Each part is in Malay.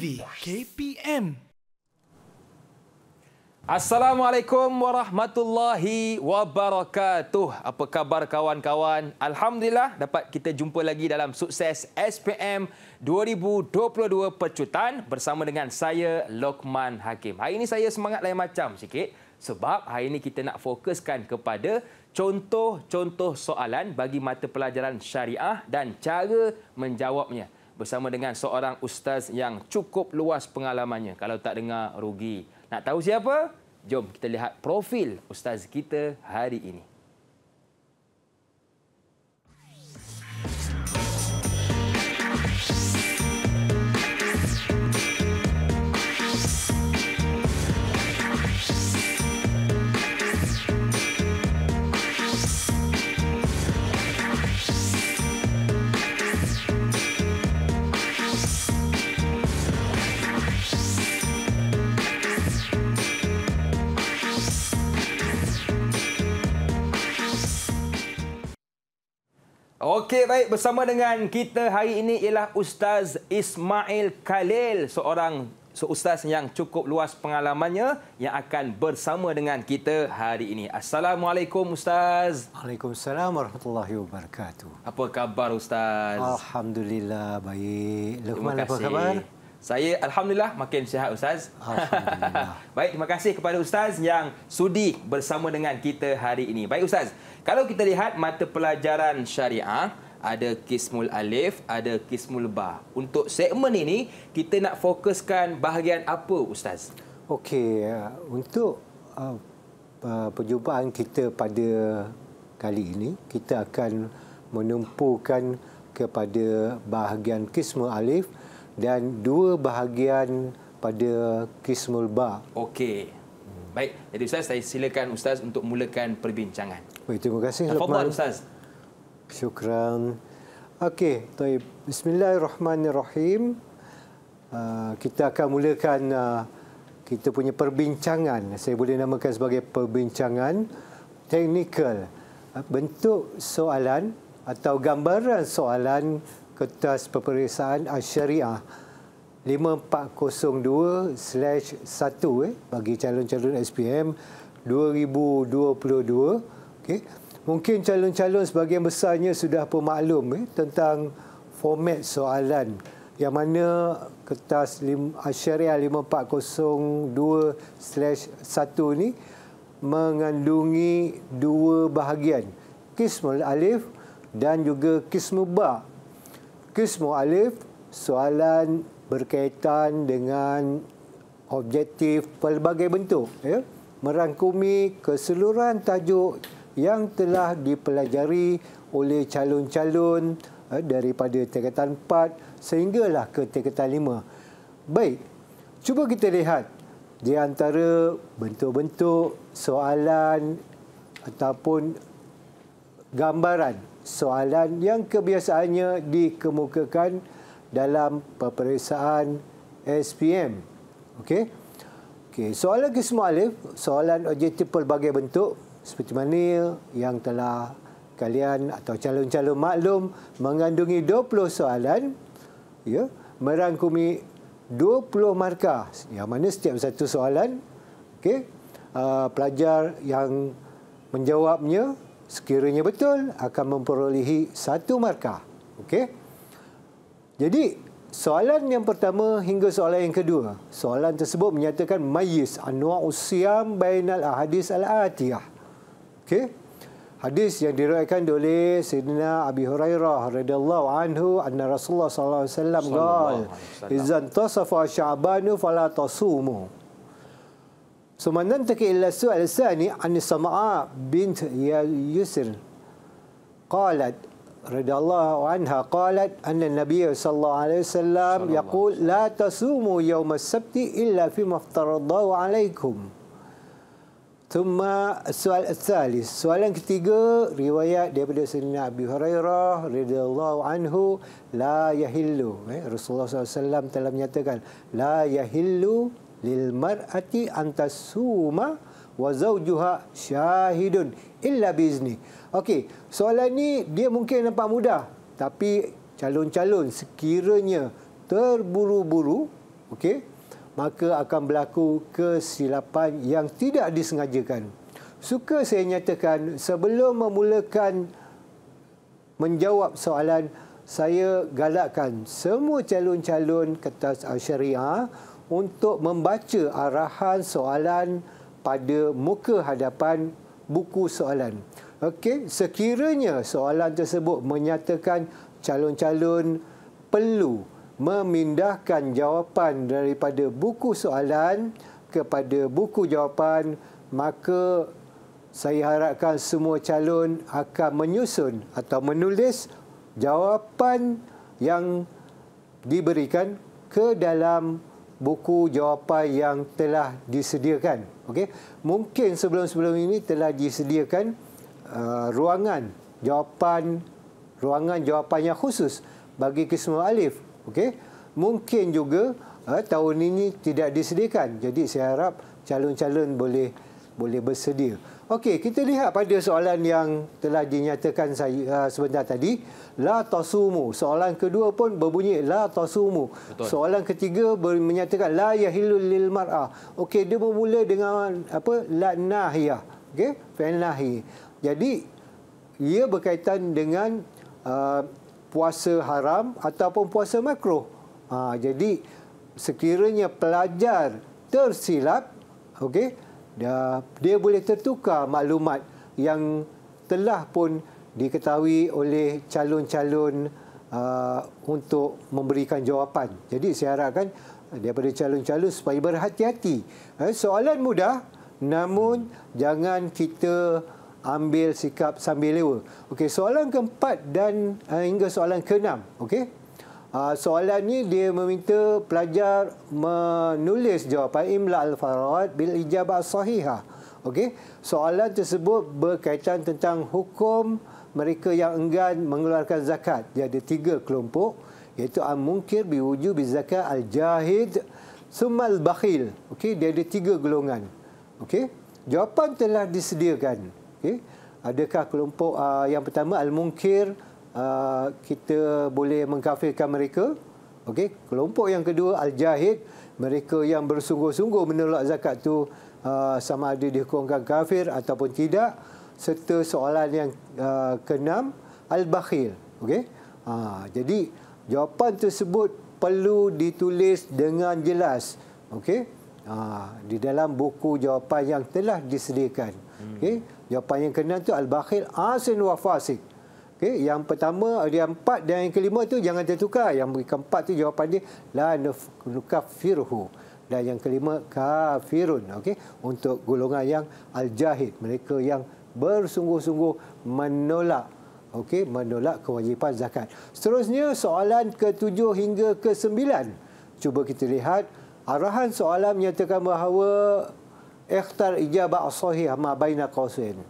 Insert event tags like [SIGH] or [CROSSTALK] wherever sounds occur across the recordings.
TV KPM. Assalamualaikum warahmatullahi wabarakatuh. Apa khabar kawan-kawan? Alhamdulillah dapat kita jumpa lagi dalam sukses SPM 2022 Pecutan bersama dengan saya Lokman Hakim. Hari ini saya semangat lain macam sikit sebab hari ini kita nak fokuskan kepada contoh-contoh soalan bagi mata pelajaran syariah dan cara menjawabnya bersama dengan seorang ustaz yang cukup luas pengalamannya. Kalau tak dengar, rugi. Nak tahu siapa? Jom kita lihat profil ustaz kita hari ini. Okey baik bersama dengan kita hari ini ialah Ustaz Ismail Khalil seorang seustaz yang cukup luas pengalamannya yang akan bersama dengan kita hari ini. Assalamualaikum ustaz. Waalaikumsalam warahmatullahi wabarakatuh. Apa khabar ustaz? Alhamdulillah baik. Lukman, Terima kasih. Apa khabar? Saya alhamdulillah makin sihat ustaz. Alhamdulillah. [LAUGHS] Baik, terima kasih kepada ustaz yang sudi bersama dengan kita hari ini. Baik ustaz. Kalau kita lihat mata pelajaran syariah, ada kismul alif, ada kismul ba. Untuk segmen ini, kita nak fokuskan bahagian apa ustaz? Okey, uh, untuk uh, uh perjumpaan kita pada kali ini, kita akan menumpukan kepada bahagian kismul alif dan dua bahagian pada Kismul Ba. Okey. Hmm, baik, jadi Ustaz, saya silakan Ustaz untuk mulakan perbincangan. Baik, terima kasih. Terima Ustaz. Syukran. Okey, baik. Bismillahirrahmanirrahim. Ah, kita akan mulakan ah, kita punya perbincangan. Saya boleh namakan sebagai perbincangan teknikal. Bentuk soalan atau gambaran soalan kertas peperiksaan syariah 5402/1 eh, bagi calon-calon SPM 2022 okey mungkin calon-calon sebahagian besarnya sudah pemaklum eh, tentang format soalan yang mana kertas syariah 5402/1 ni mengandungi dua bahagian kismul alif dan juga qismul ba' Kes mu'alif, soalan berkaitan dengan objektif pelbagai bentuk. Ya? Merangkumi keseluruhan tajuk yang telah dipelajari oleh calon-calon eh, daripada tingkatan 4 sehinggalah ke tingkatan 5. Baik, cuba kita lihat di antara bentuk-bentuk soalan ataupun gambaran soalan yang kebiasaannya dikemukakan dalam peperiksaan SPM. Okey. Okey, soalan ke semua alif, soalan objektif pelbagai bentuk seperti mana yang telah kalian atau calon-calon maklum mengandungi 20 soalan ya merangkumi 20 markah yang mana setiap satu soalan okey uh, pelajar yang menjawabnya sekiranya betul akan memperolehi satu markah. Okey. Jadi soalan yang pertama hingga soalan yang kedua. Soalan tersebut menyatakan mayis Anwa siyam bainal ahadis al-atiyah. Okey. Hadis yang diriwayatkan oleh Sayyidina Abi Hurairah radhiyallahu anhu anna Rasulullah sallallahu alaihi wasallam qala: "Izan tasafa Sya'banu fala tasumu." ثم ننتقل إلى السؤال الثاني عن سماء بنت يسر قالت رضي الله عنها قالت أن النبي صلى الله عليه وسلم يقول لا تصوموا يوم السبت إلا فيما افترض عليكم ثم السؤال الثالث سؤال ketiga Riwayat daripada سيدنا أبي هريرة رضي الله عنه لا eh، radhiyallahu رسول الله صلى الله عليه وسلم telah menyatakan لا yahillu lil mar'ati antasuma wa zawjuha syahidun illa bizni. Okey, soalan ni dia mungkin nampak mudah tapi calon-calon sekiranya terburu-buru, okey, maka akan berlaku kesilapan yang tidak disengajakan. Suka saya nyatakan sebelum memulakan menjawab soalan saya galakkan semua calon-calon kertas syariah untuk membaca arahan soalan pada muka hadapan buku soalan. Okey, sekiranya soalan tersebut menyatakan calon-calon perlu memindahkan jawapan daripada buku soalan kepada buku jawapan, maka saya harapkan semua calon akan menyusun atau menulis jawapan yang diberikan ke dalam buku jawapan yang telah disediakan. Okey, mungkin sebelum-sebelum ini telah disediakan uh, ruangan jawapan ruangan jawapan yang khusus bagi kesemua alif. Okey, mungkin juga uh, tahun ini tidak disediakan. Jadi saya harap calon-calon boleh boleh bersedia. Okey, kita lihat pada soalan yang telah dinyatakan saya uh, sebentar tadi, la tasumu. Soalan kedua pun berbunyi la tasumu. Soalan ketiga menyatakan la yahilul lil mar'ah. Okey, dia bermula dengan apa? la nahya. Okey, fenahi. Jadi ia berkaitan dengan uh, puasa haram ataupun puasa makro. Ha, jadi sekiranya pelajar tersilap, okey, dia, dia boleh tertukar maklumat yang telah pun diketahui oleh calon-calon uh, untuk memberikan jawapan. Jadi saya harapkan daripada calon-calon supaya berhati-hati. Eh, soalan mudah namun jangan kita ambil sikap sambil lewa. Okey, soalan keempat dan uh, hingga soalan keenam. Okey. Ah, soalan ni dia meminta pelajar menulis jawapan imla al-farad bil ijabah sahihah. Okey. Soalan tersebut berkaitan tentang hukum mereka yang enggan mengeluarkan zakat. Dia ada tiga kelompok iaitu al-munkir bi wujub zakat al-jahid sumal bakhil. Okey, dia ada tiga golongan. Okey. Jawapan telah disediakan. Okey. Adakah kelompok uh, yang pertama al-munkir uh, kita boleh mengkafirkan mereka. Okey, kelompok yang kedua al-jahid, mereka yang bersungguh-sungguh menolak zakat tu uh, sama ada dihukumkan kafir ataupun tidak. Serta soalan yang uh, keenam al-bakhil. Okey. Uh, jadi jawapan tersebut perlu ditulis dengan jelas. Okey. Ha, di dalam buku jawapan yang telah disediakan. Hmm. Okey, jawapan yang kena itu al Bakhir asin wa Okey, yang pertama dia empat dan yang kelima tu jangan tertukar. Yang keempat tu jawapan dia la nukafirhu dan yang kelima kafirun. Okay, untuk golongan yang al jahid mereka yang bersungguh-sungguh menolak okay, menolak kewajipan zakat. Seterusnya soalan ke tujuh hingga ke sembilan. Cuba kita lihat arahan soalan menyatakan bahawa ikhtar ijabah sahih ma baina qawsain.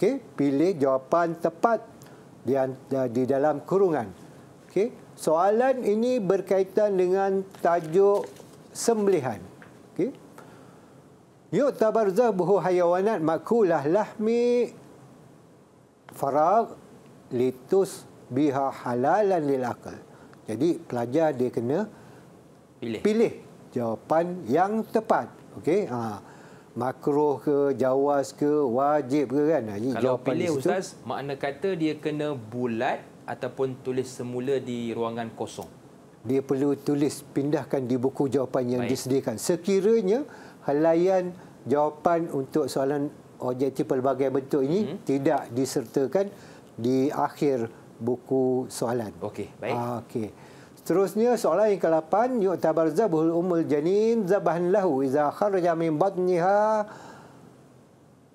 Okey, pilih jawapan tepat di, di dalam kurungan. Okay. Soalan ini berkaitan dengan tajuk sembelihan. Okay. Yuktabar zahbuhu hayawanat makulah lahmi farag litus biha halalan lilakal. Jadi pelajar dia kena pilih, pilih jawapan yang tepat. Okay. Ha makruh ke jawas ke wajib ke kan Jadi kalau pilih situ, ustaz makna kata dia kena bulat ataupun tulis semula di ruangan kosong dia perlu tulis pindahkan di buku jawapan yang Baik. disediakan sekiranya helaian jawapan untuk soalan objektif pelbagai bentuk ini hmm. tidak disertakan di akhir buku soalan okey baik ah, okey Seterusnya soalan yang ke-8 yu'tabar zabhul umul janin zabahan lahu iza kharaja min batniha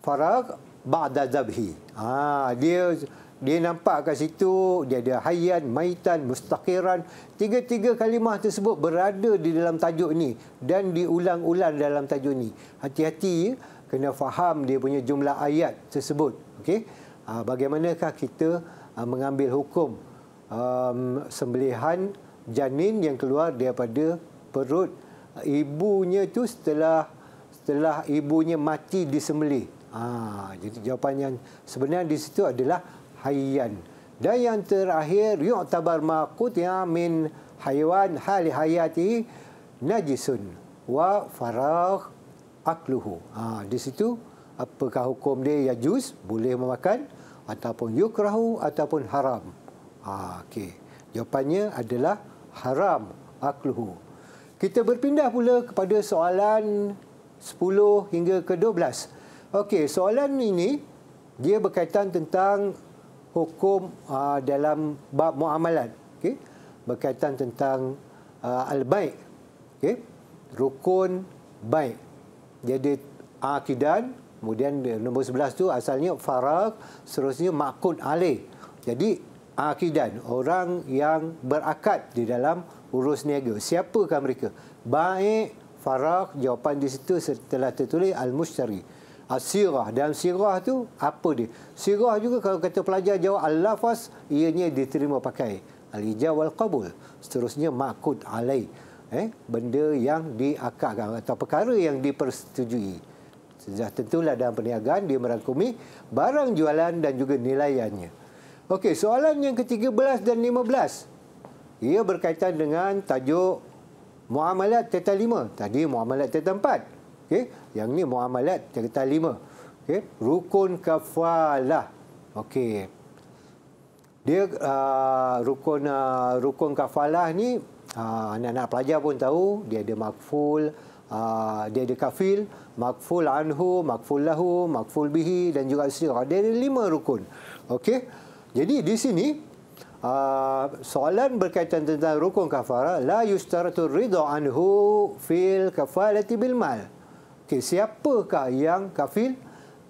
farag ba'da zabhi. Ha, dia dia nampak kat situ dia ada hayyan, maitan, mustaqiran. Tiga-tiga kalimah tersebut berada di dalam tajuk ni dan diulang-ulang dalam tajuk ni. Hati-hati kena faham dia punya jumlah ayat tersebut. Okey. Ha, bagaimanakah kita ha, mengambil hukum um, sembelihan janin yang keluar daripada perut ibunya tu setelah setelah ibunya mati disembeli. Ha, jadi jawapan yang sebenarnya di situ adalah hayyan. Dan yang terakhir yu'tabar ma qutiya min haywan hal hayati najisun wa farah akluhu. Ha, di situ apakah hukum dia ya juz boleh memakan ataupun yukrahu ataupun haram. Ha, okay. Jawapannya adalah haram akluhu. Kita berpindah pula kepada soalan 10 hingga ke-12. Okey, soalan ini dia berkaitan tentang hukum uh, dalam bab muamalat. Okey. Berkaitan tentang uh, ah, al-baik. Okey. Rukun baik. Jadi akidan, kemudian nombor 11 tu asalnya farak, seterusnya makut alih. Jadi akidan orang yang berakad di dalam urus niaga. Siapakah mereka? Baik Farah jawapan di situ setelah tertulis Al-Mushtari. Sirah. dan sirah tu apa dia? Sirah juga kalau kata pelajar jawab Al-Lafaz, ianya diterima pakai. Al-Ijaw Al-Qabul. Seterusnya makut alai. Eh? Benda yang diakadkan atau perkara yang dipersetujui. Sudah tentulah dalam perniagaan dia merangkumi barang jualan dan juga nilainya. Okey, soalan yang ke-13 dan 15. Ia berkaitan dengan tajuk muamalat tetan 5. Tadi muamalat tetan 4. Okey, yang ni muamalat tetan 5. Okey, rukun kafalah. Okey. Dia uh, rukun uh, rukun kafalah ni uh, anak-anak pelajar pun tahu dia ada makful Uh, dia ada kafil, makful anhu, makful lahu, makful bihi dan juga sirah. Dia ada lima rukun. Okey. Jadi di sini uh, soalan berkaitan tentang rukun kafarah la yustaratu ridha anhu fil kafalati bil mal. Okey, siapakah yang kafil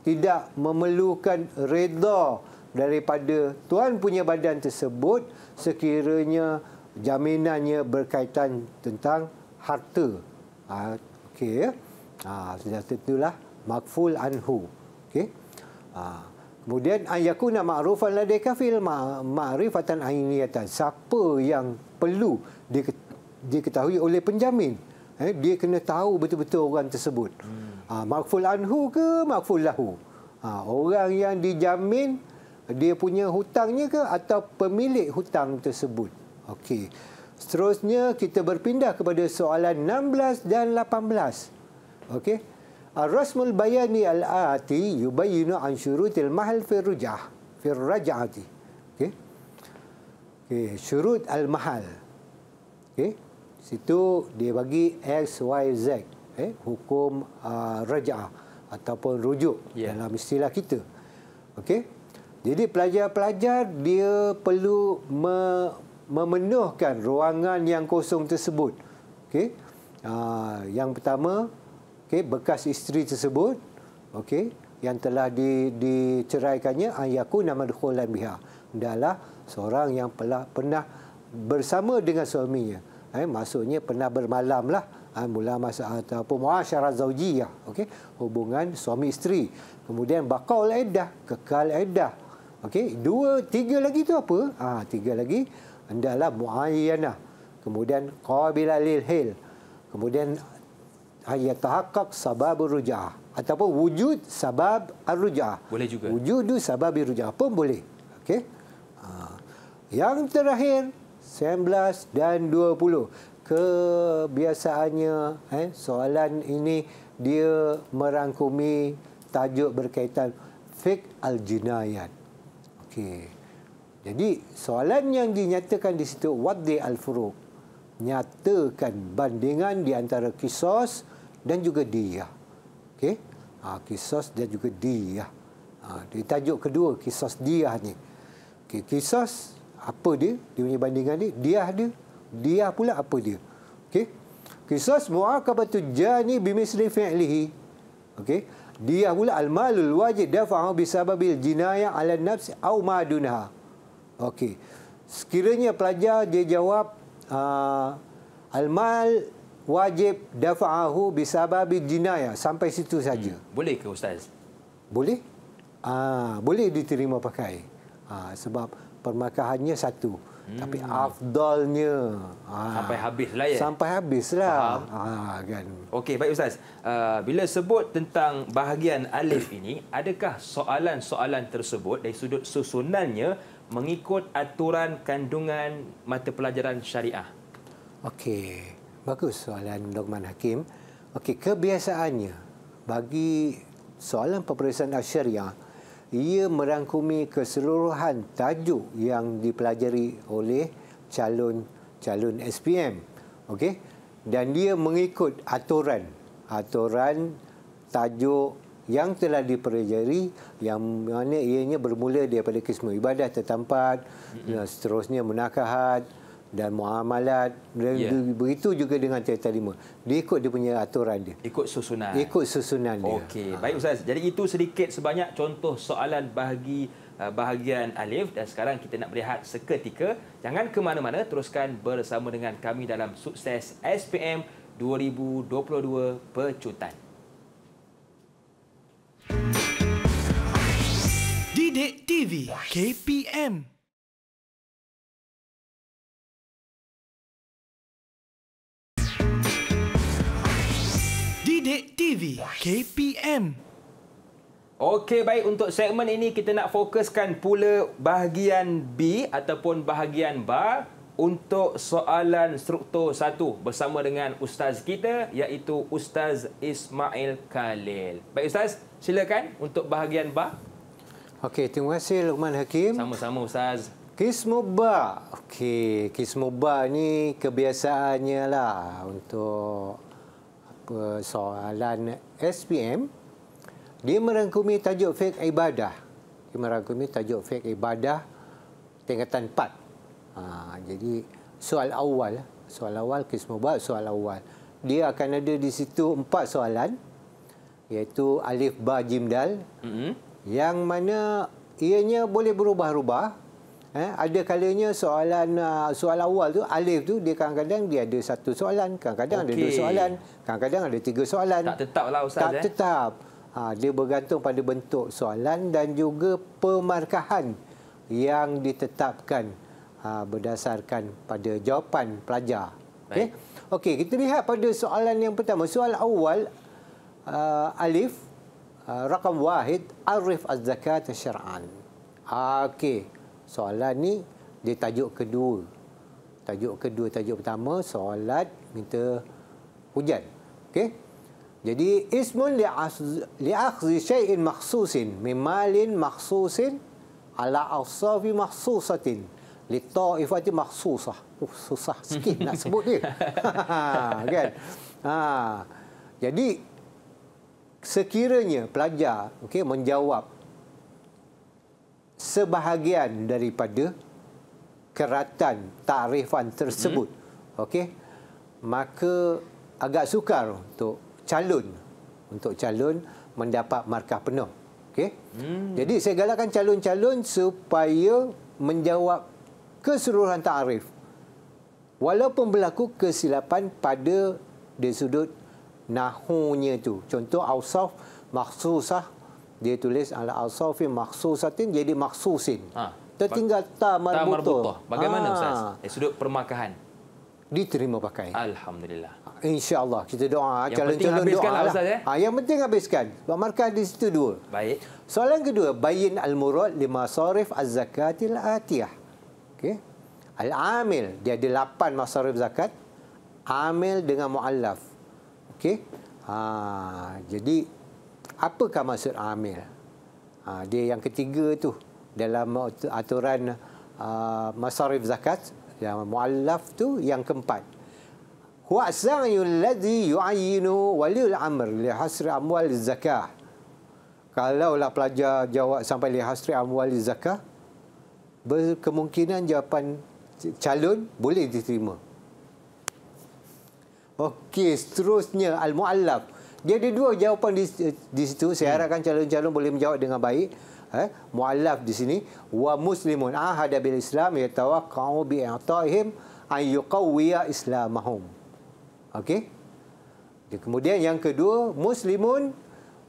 tidak memerlukan redha daripada tuan punya badan tersebut sekiranya jaminannya berkaitan tentang harta. Ha, okey. Ha, sudah tentulah makful anhu. Okey. Ha, Kemudian ayakuna ma'rufan ladaika fil makrifatan ainiatan Siapa yang perlu diketahui oleh penjamin? Eh, dia kena tahu betul-betul orang tersebut. Hmm. Ah, makful anhu ke makful lahu? Ah, orang yang dijamin dia punya hutangnya ke atau pemilik hutang tersebut? Okey. Seterusnya kita berpindah kepada soalan 16 dan 18. Okey. الرسم البياني الآتي يبين عن شروط المحل في الرجعة في الرجعة دي. Okay. Okay. شروط المحل okay. situ dia bagi X, Y, Z okay, hukum uh, rajah ataupun rujuk yeah. dalam istilah kita. Okey. Jadi pelajar-pelajar dia perlu me memenuhkan ruangan yang kosong tersebut. Okey. Uh, yang pertama Okay, bekas isteri tersebut okay, yang telah di, diceraikannya ayaku nama dukhulan biha adalah seorang yang pernah, pernah bersama dengan suaminya eh, maksudnya pernah bermalamlah eh, ah, mula masa ataupun muasyarah zaujiyah okey hubungan suami isteri kemudian baqaul iddah kekal iddah okey dua tiga lagi tu apa ha, tiga lagi adalah muayyanah kemudian qabila lil hil kemudian Ayat tahakkak sabab rujah ataupun wujud sabab ar-rujah. Boleh juga. Wujud sabab rujah pun boleh. Okey. Ha. Yang terakhir 19 dan 20. Kebiasaannya eh, soalan ini dia merangkumi tajuk berkaitan fik al-jinayat. Okey. Jadi soalan yang dinyatakan di situ wadi al-furuq nyatakan bandingan di antara kisos dan juga diyah. Okey. Ha, kisos dan juga diyah. Ha, di tajuk kedua kisos diyah ni. Okey, kisos apa dia? Dia punya bandingan dia, diyah dia. Diyah pula apa dia? Okey. Kisos muakabatu jani bimisri fi'lihi. Okey. Diyah pula al-malul wajib dafa'u bisababil jinayah ala nafsi au madunha. Okey. Sekiranya pelajar dia jawab uh, al-mal wajib dafa'ahu bisababi jinayah sampai situ saja. Hmm. Boleh ke ustaz? Boleh? Ah, boleh diterima pakai. Ah, sebab permakahannya satu. Hmm. Tapi afdalnya ah, sampai ah, habislah ya. Sampai habislah. Faham. Ah, kan. Okey, baik ustaz. Ah, bila sebut tentang bahagian alif ini, adakah soalan-soalan tersebut dari sudut susunannya mengikut aturan kandungan mata pelajaran syariah? Okey. Bagus soalan Dokman Hakim. Okey, kebiasaannya bagi soalan peperiksaan asyariah, ia merangkumi keseluruhan tajuk yang dipelajari oleh calon-calon SPM. Okey, dan dia mengikut aturan aturan tajuk yang telah dipelajari yang mana ianya bermula daripada kismu ibadah tertampat mm-hmm. seterusnya menakahat dan muamalat yeah. begitu juga dengan cerita lima. Dia ikut dia punya aturan dia. Ikut susunan. Ikut susunan dia. Okey, baik ustaz. Jadi itu sedikit sebanyak contoh soalan bagi uh, bahagian alif dan sekarang kita nak berehat seketika. Jangan ke mana-mana teruskan bersama dengan kami dalam sukses SPM 2022 pecutan. Didik TV KPM Sidik TV KPM. Okey baik untuk segmen ini kita nak fokuskan pula bahagian B ataupun bahagian B untuk soalan struktur 1 bersama dengan ustaz kita iaitu ustaz Ismail Khalil. Baik ustaz, silakan untuk bahagian B. Okey, terima kasih Luqman Hakim. Sama-sama ustaz. Kismu ba. Okey, kismu ba ni kebiasaannya lah untuk Soalan SPM dia merangkumi tajuk fiqh ibadah. Dia merangkumi tajuk fiqh ibadah tingkatan 4. Ha, jadi soal awal, soal awal kismu bab soal awal. Dia akan ada di situ empat soalan iaitu alif ba jim dal. Mm-hmm. Yang mana ianya boleh berubah-ubah Eh, ada kalanya soalan ah, soalan awal tu alif tu dia kadang-kadang dia ada satu soalan, kadang-kadang okay. ada dua soalan, kadang-kadang ada tiga soalan. Tak tetap lah ustaz Tak eh. tetap. Ha, dia bergantung pada bentuk soalan dan juga pemarkahan yang ditetapkan ha, berdasarkan pada jawapan pelajar. Okey. Okey, kita lihat pada soalan yang pertama. soalan awal uh, alif uh, rakam wahid arif az-zakat syar'an. Okey soalan ni dia tajuk kedua. Tajuk kedua, tajuk pertama solat minta hujan. Okey. Jadi ismun li akhzi syai'in makhsusin min malin makhsusin ala awsafi makhsusatin li ta'ifati makhsusah. Uh, susah sikit nak [LAUGHS] sebut dia. [LAUGHS] kan? Ha. Jadi sekiranya pelajar okey menjawab sebahagian daripada keratan tarifan tersebut. Hmm. Okey. Maka agak sukar untuk calon untuk calon mendapat markah penuh. Okey. Hmm. Jadi saya galakkan calon-calon supaya menjawab keseluruhan tarif, Walaupun berlaku kesilapan pada di sudut nahunya tu. Contoh ausaf makhsusah dia tulis ala asafi maksusatin jadi maksusin. Ha. Tertinggal ta marbutah. Bagaimana ha. ustaz? Dari eh, sudut permakahan diterima pakai. Alhamdulillah. Insya-Allah kita doa calon-calon doa. Lah. Ustaz, eh? ha, yang penting habiskan. Buat markah di situ dua. Baik. Soalan kedua, bayin al-murad lima sarif az-zakatil atiyah. Okey. Al-amil dia ada lapan masarif zakat. Amil dengan muallaf. Okay. Ha, ah, jadi apakah maksud amil? Ha, ah, dia yang ketiga tu dalam aturan uh, masarif zakat yang mu'allaf tu yang keempat. Huwa sa'yu alladhi yu'ayyinu walil amr li hasri amwal zakah. Kalau Kalaulah pelajar jawab sampai li hasri amwal zakah, kemungkinan jawapan calon boleh diterima. Okey, seterusnya al-muallaf. Dia ada dua jawapan di, di situ. Saya hmm. harapkan calon-calon boleh menjawab dengan baik. Eh, mu'allaf di sini wa muslimun ahada bil islam yatawaqqa'u bi i'ta'ihim an yuqawwiya islamahum. Okey. Kemudian yang kedua, muslimun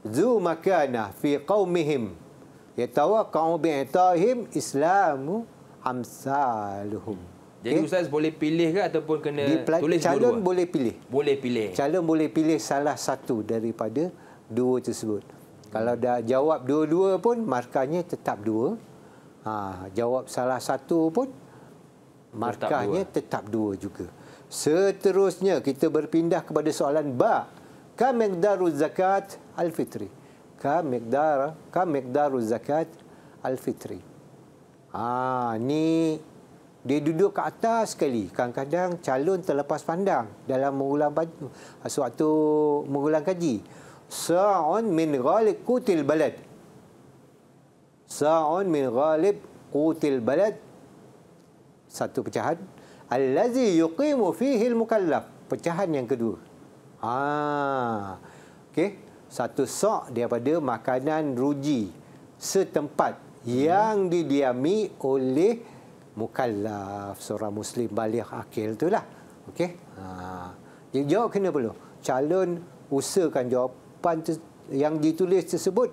zu makana fi qaumihim yatawaqqa'u bi i'ta'ihim islamu amsaluhum. Jadi okay. ustaz boleh pilih ke ataupun kena tulis calon dua? Calon boleh pilih. Boleh pilih. Calon boleh pilih salah satu daripada dua tersebut. Kalau dah jawab dua-dua pun markahnya tetap dua. Ha, jawab salah satu pun markahnya tetap, tetap dua juga. Seterusnya kita berpindah kepada soalan ba. Kam miqdaruz zakat al-fitri? Kam miqdar? Kam miqdaruz zakat al-fitri? Ah ha, ni dia duduk ke atas sekali kadang-kadang calon terlepas pandang dalam mengulang suatu mengulang kaji sa'un min ghalib qutil balad sa'un min ghalib qutil balad satu pecahan allazi yuqimu fihi al-mukallaf pecahan yang kedua ha okey satu sok daripada makanan ruji setempat hmm. yang didiami oleh mukallaf seorang muslim baligh akil itulah, lah okey ha jadi jawab kena perlu calon usahakan jawapan yang ditulis tersebut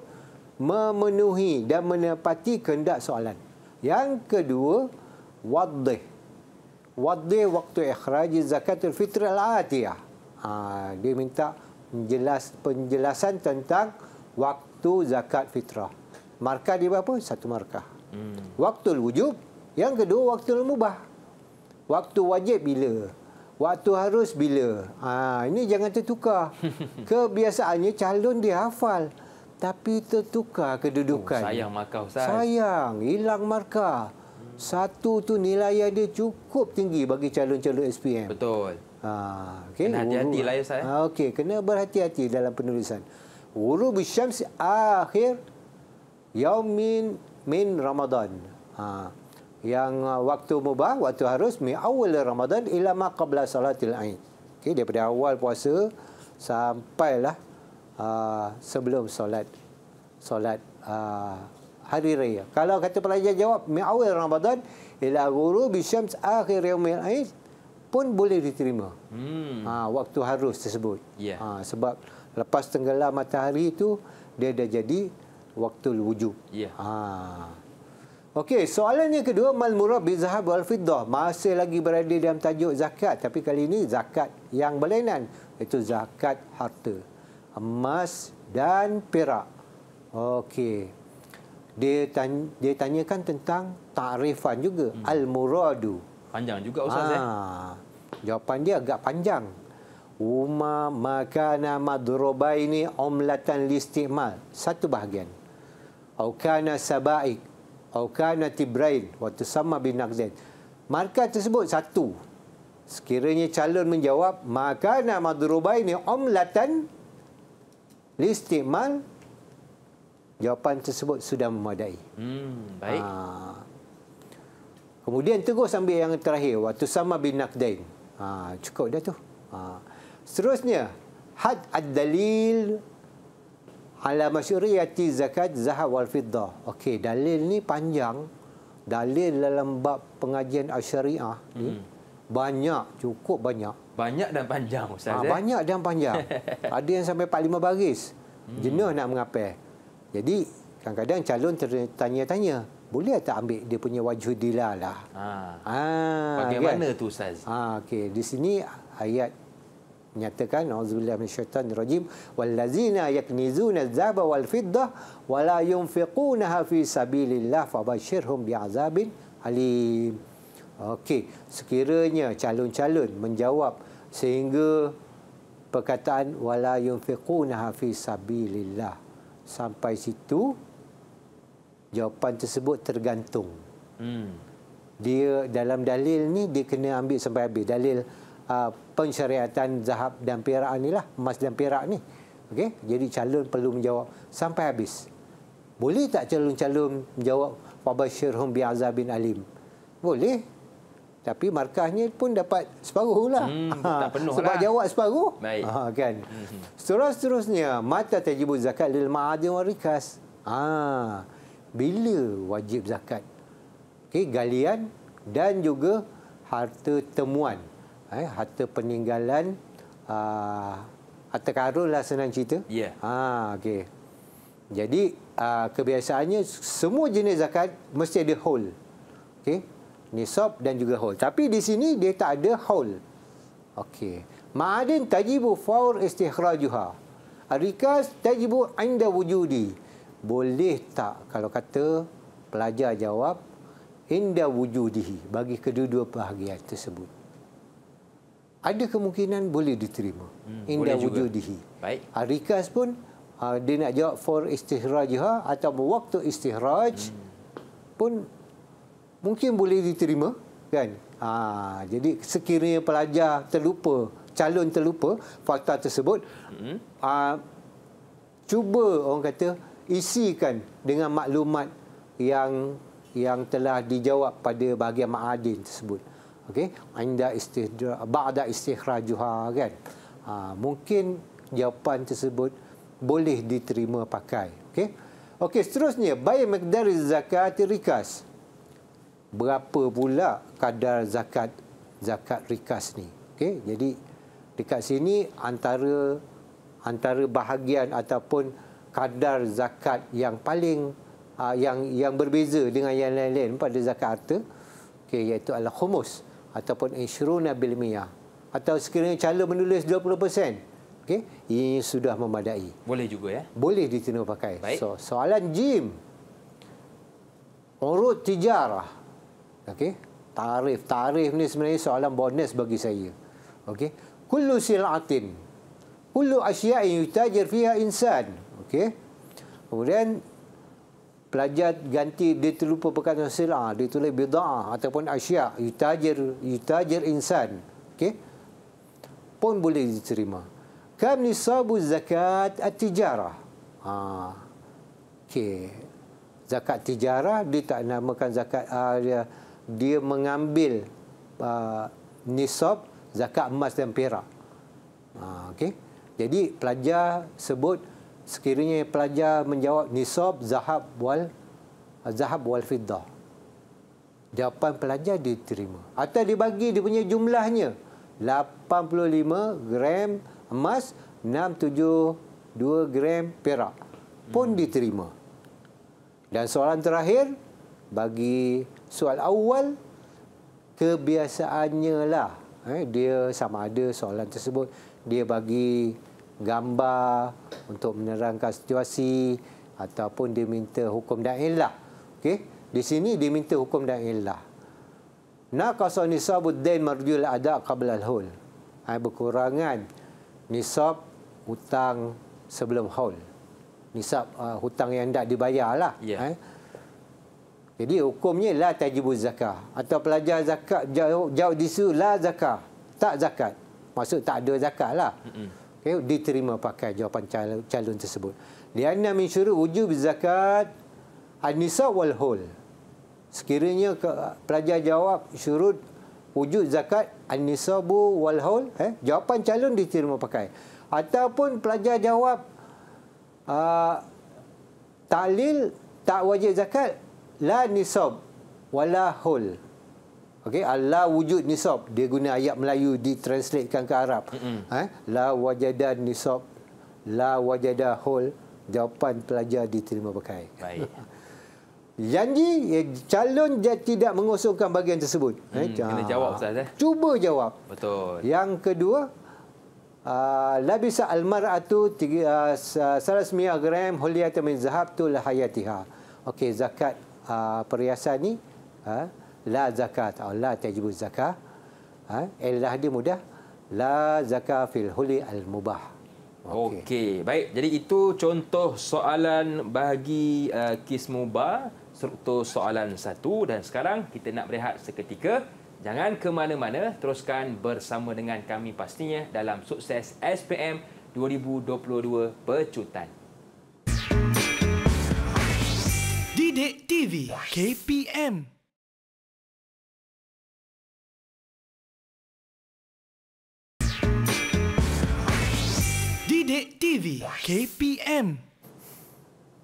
memenuhi dan menepati kehendak soalan yang kedua wadih wadih waktu ikhraj zakatul fitrah al-atiyah ha, dia minta penjelas, penjelasan tentang waktu zakat fitrah markah dia berapa satu markah hmm. waktu wujub yang kedua, waktu mubah. Waktu wajib bila? Waktu harus bila? Ha, ini jangan tertukar. [LAUGHS] Kebiasaannya calon dia hafal. Tapi tertukar kedudukan. Oh, sayang markah Ustaz. Sayang, hilang markah. Satu tu nilai yang dia cukup tinggi bagi calon-calon SPM. Betul. Ha, okay. Kena hati-hati lah, lah ya saya. Eh. Ha, okay. Kena berhati-hati dalam penulisan. Uru bisyamsi akhir yaumin min ramadhan. Ha yang uh, waktu mubah, waktu harus mi awal Ramadan ila ma qabla salatil ain. Okey, daripada awal puasa sampailah uh, sebelum solat solat uh, hari raya. Kalau kata pelajar jawab mi awal Ramadan ila guru bi syams akhir yaumil ain pun boleh diterima. Hmm. Ha, waktu harus tersebut. Yeah. Ya. Ha, sebab lepas tenggelam matahari itu dia dah jadi waktu wujud. Yeah. Ya. Ha. Okey, soalan yang kedua mal murah bi zahab wal fiddah. Masih lagi berada dalam tajuk zakat tapi kali ini zakat yang berlainan iaitu zakat harta. Emas dan perak. Okey. Dia tanya, dia tanyakan tentang tarifan juga hmm. al muradu. Panjang juga ustaz ha. Jawapan dia agak panjang. Uma makana madrubaini umlatan listimal. Satu bahagian. Au kana sabaik au kana tibrain wa tusamma bi nakdain markah tersebut satu sekiranya calon menjawab maka na madrubain umlatan listimal jawapan tersebut sudah memadai hmm baik ha. kemudian terus ambil yang terakhir wa tusamma bi nakdain ha, cukup dah tu ha. seterusnya had ad-dalil ala masyriyati zakat zahab wal fiddah. Okey, dalil ni panjang. Dalil dalam bab pengajian asyariah ni hmm. banyak, cukup banyak. Banyak dan panjang ustaz. Ha, banyak dan panjang. [LAUGHS] Ada yang sampai 4 5 baris. Hmm. Jenuh nak mengapel. Jadi kadang-kadang calon tanya-tanya, boleh tak ambil dia punya wajah dilalah? Ha. Ah. Ah, ha, bagaimana yes. Kan? tu ustaz? Ha, okey, di sini ayat nyatakan auzubillahi minasyaitanir rajim wallazina yaknizuna dzahaba wal fiddah wala yunfiqunaha fi sabilillah fabashirhum bi'azabin alim okey sekiranya calon-calon menjawab sehingga perkataan wala yunfiqunaha fi sabilillah sampai situ jawapan tersebut tergantung hmm. dia dalam dalil ni dia kena ambil sampai habis dalil Uh, pensyariatan zahab dan perak inilah emas dan perak ni okay? jadi calon perlu menjawab sampai habis boleh tak calon-calon menjawab fabashirhum azab bin alim boleh tapi markahnya pun dapat separuh lah. Hmm, [LAUGHS] penuh Sebab lah. Sebab jawab separuh. Baik. Ha, kan? Hmm. seterusnya, mata tajibu zakat lil ma'adu warikas. Ha, bila wajib zakat? Okay, galian dan juga harta temuan eh, harta peninggalan uh, harta karun lah senang cerita. Ya. Yeah. Ha, okay. Jadi uh, kebiasaannya semua jenis zakat mesti ada hole. Okay. Nisab dan juga hole. Tapi di sini dia tak ada hole. Okay. Ma'adin tajibu faur istihrajuha. Rikas tajibu inda wujudi. Boleh tak kalau kata pelajar jawab inda wujudihi bagi kedua-dua bahagian tersebut ada kemungkinan boleh diterima hmm, indah wujudihi. Baik. Arikas ah, pun uh, dia nak jawab for istihrajha atau waktu istihraj hmm. pun mungkin boleh diterima kan. Ha, jadi sekiranya pelajar terlupa, calon terlupa fakta tersebut, hmm. uh, cuba orang kata isikan dengan maklumat yang yang telah dijawab pada bahagian ma'adin tersebut okey inda istihra ba'da istihrajuha kan ha, mungkin jawapan tersebut boleh diterima pakai okey okey seterusnya bayar makdar zakat rikas berapa pula kadar zakat zakat rikas ni okey jadi dekat sini antara antara bahagian ataupun kadar zakat yang paling ah, yang yang berbeza dengan yang lain-lain pada zakat harta okey iaitu al khumus ataupun insyuruna bil atau sekiranya calon menulis 20% okey ini sudah memadai boleh juga ya boleh diterima pakai so soalan jim urut tijarah okey tarif tarif ni sebenarnya soalan bonus bagi saya okey kullu silatin kullu asya'in yutajir fiha insan okey kemudian pelajar ganti dia terlupa perkataan sila dia tulis bid'ah ataupun asya yutajir yutajir insan okey pun boleh diterima kam nisabu zakat at-tijarah ha okey zakat tijarah dia tak namakan zakat uh, dia, dia mengambil uh, nisab zakat emas dan perak ha okey jadi pelajar sebut sekiranya pelajar menjawab nisab zahab wal zahab wal fiddah jawapan pelajar diterima atau dibagi dia punya jumlahnya 85 gram emas 672 gram perak pun hmm. diterima dan soalan terakhir bagi soal awal kebiasaannya lah eh, dia sama ada soalan tersebut dia bagi gambar untuk menerangkan situasi ataupun dia minta hukum dan ilah. Okey, di sini dia minta hukum dan ilah. Naqasa nisabud dain marjul ada qabla al-haul. Ha, berkurangan nisab hutang sebelum haul. Nisab uh, hutang yang tak dibayarlah. Ya. Yeah. Ha? Jadi hukumnya la tajibu zakah atau pelajar zakat jauh jauh disu la zakah tak zakat maksud tak ada zakat lah. Mm -mm okay, diterima pakai jawapan calon, calon tersebut. Liana mensyuruh wujud zakat Anissa wal hol. Sekiranya ke, pelajar jawab syurut wujud zakat Anissa bu wal haul, eh, jawapan calon diterima pakai. Ataupun pelajar jawab uh, talil tak wajib zakat la nisab wala haul. Okey, ala ah, wujud nisab dia guna ayat Melayu ditranslatekan ke Arab. Mm-hmm. Eh, la wajada nisab, la wajada hol. Jawapan pelajar diterima pakai. Baik. [LAUGHS] Janji ya, calon dia tidak mengosongkan bagian tersebut. Mm, eh, hmm, kena ah, jawab Ustaz. Eh? Cuba jawab. Betul. Yang kedua, ah, labisa almaratu ah, salasmiya gram huliyatan min zahab tul hayatiha. Okey, zakat uh, perhiasan ni uh, la zakat atau ah, la tajibu zakah ha illah dia mudah la zakah fil huli al mubah okey okay. baik jadi itu contoh soalan bagi uh, kis mubah struktur soalan satu dan sekarang kita nak berehat seketika jangan ke mana-mana teruskan bersama dengan kami pastinya dalam sukses SPM 2022 pecutan Didik TV KPM Sidik TV KPM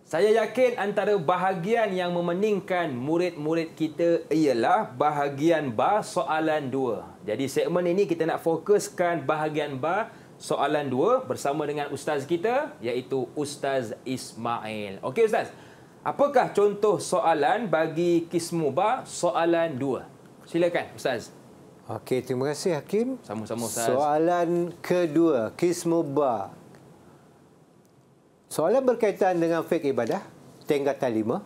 Saya yakin antara bahagian yang memeningkan murid-murid kita ialah bahagian bah soalan 2. Jadi segmen ini kita nak fokuskan bahagian bah soalan 2 bersama dengan ustaz kita iaitu Ustaz Ismail. Okey ustaz. Apakah contoh soalan bagi kismu bah soalan 2? Silakan ustaz. Okey, terima kasih Hakim. Sama-sama Ustaz. Soalan kedua, kismu bah soalan berkaitan dengan fik ibadah tingkatan lima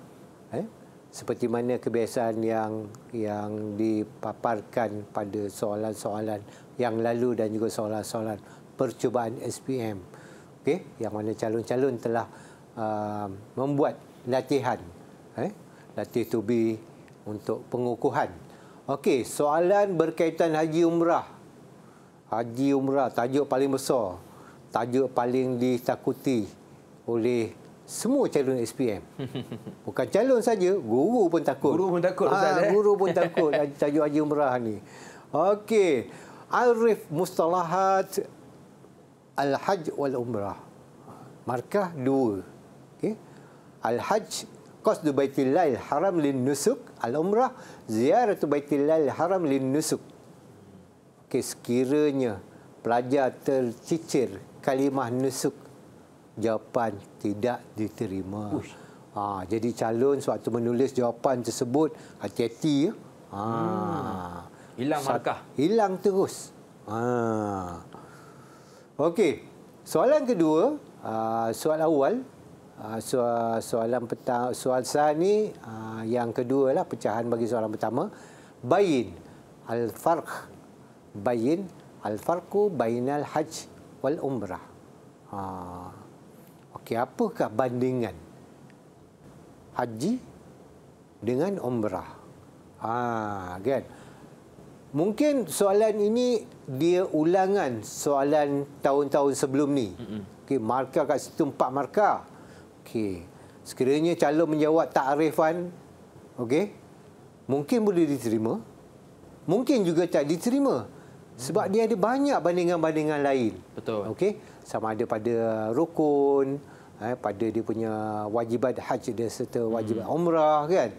eh, seperti mana kebiasaan yang yang dipaparkan pada soalan-soalan yang lalu dan juga soalan-soalan percubaan SPM okay, yang mana calon-calon telah uh, membuat latihan eh, latih tubi untuk pengukuhan Okey, soalan berkaitan haji umrah. Haji umrah, tajuk paling besar. Tajuk paling ditakuti oleh semua calon SPM. [LAUGHS] Bukan calon saja, guru pun takut. Guru pun takut. Ustaz, ha, guru pun [LAUGHS] takut tajuk Haji Umrah ni. Okey. Arif Mustalahat Al-Hajj wal-Umrah. Markah dua. Okay. Al-Hajj Qasd Baitillah Haram lin Nusuk Al-Umrah Ziyaratu Baitillah Haram lin Nusuk okay, Sekiranya pelajar tercicir kalimah Nusuk jawapan tidak diterima. Ush. Ha, jadi calon sewaktu menulis jawapan tersebut hati-hati. Ya. Ha. Hmm. Hilang markah. Sa- hilang terus. Ha. Okey. Soalan kedua, uh, soal awal, uh, ha, so, soalan petang, soal saya ni ha, yang kedua lah pecahan bagi soalan pertama. Bayin al-farq. Bayin al-farqu bainal hajj wal umrah. Ha. Okey, apakah bandingan haji dengan umrah? Ha, kan? Mungkin soalan ini dia ulangan soalan tahun-tahun sebelum ni. Okey, markah kat situ empat markah. Okey. Sekiranya calon menjawab tak arifan, okey. Mungkin boleh diterima. Mungkin juga tak diterima. Sebab mm. dia ada banyak bandingan-bandingan lain. Betul. Okey. Sama ada pada rukun, eh, pada dia punya wajibat haji dia serta wajibat hmm. umrah kan.